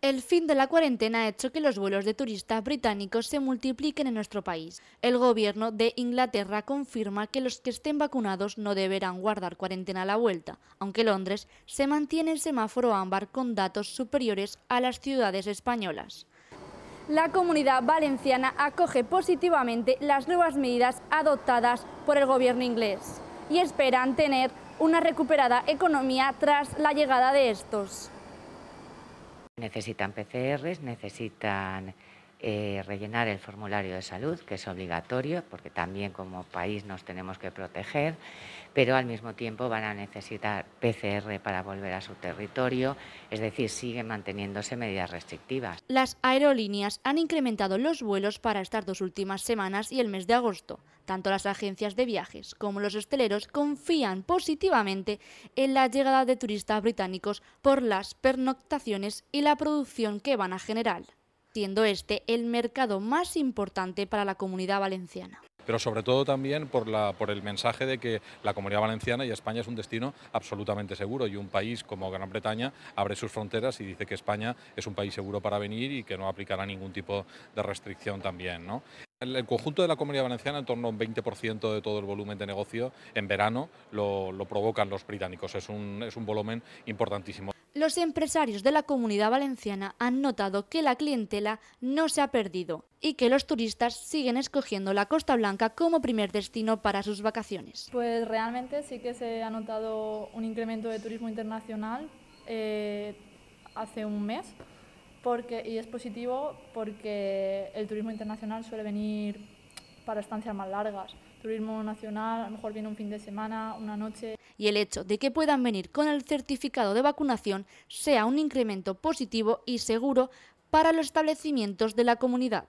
El fin de la cuarentena ha hecho que los vuelos de turistas británicos se multipliquen en nuestro país. El gobierno de Inglaterra confirma que los que estén vacunados no deberán guardar cuarentena a la vuelta, aunque Londres se mantiene en semáforo ámbar con datos superiores a las ciudades españolas. La comunidad valenciana acoge positivamente las nuevas medidas adoptadas por el gobierno inglés y esperan tener una recuperada economía tras la llegada de estos. Necesitan PCRs, necesitan eh, rellenar el formulario de salud, que es obligatorio, porque también como país nos tenemos que proteger pero al mismo tiempo van a necesitar PCR para volver a su territorio, es decir, siguen manteniéndose medidas restrictivas. Las aerolíneas han incrementado los vuelos para estas dos últimas semanas y el mes de agosto. Tanto las agencias de viajes como los hosteleros confían positivamente en la llegada de turistas británicos por las pernoctaciones y la producción que van a generar, siendo este el mercado más importante para la comunidad valenciana pero sobre todo también por, la, por el mensaje de que la Comunidad Valenciana y España es un destino absolutamente seguro y un país como Gran Bretaña abre sus fronteras y dice que España es un país seguro para venir y que no aplicará ningún tipo de restricción también. El, conjunto de la comunidad valenciana, en torno a un 20% de todo el volumen de negocio en verano, lo, provocan los británicos. es un volumen importantísimo. Los empresarios de la comunidad valenciana han notado que la clientela no se ha perdido y que los turistas siguen escogiendo la Costa Blanca como primer destino para sus vacaciones. Pues realmente sí que se ha notado un incremento de turismo internacional eh, hace un mes porque, y es positivo porque el turismo internacional suele venir para estancias más largas. Turismo nacional, a lo mejor viene un fin de semana, una noche. Y el hecho de que puedan venir con el certificado de vacunación sea un incremento positivo y seguro para los establecimientos de la comunidad.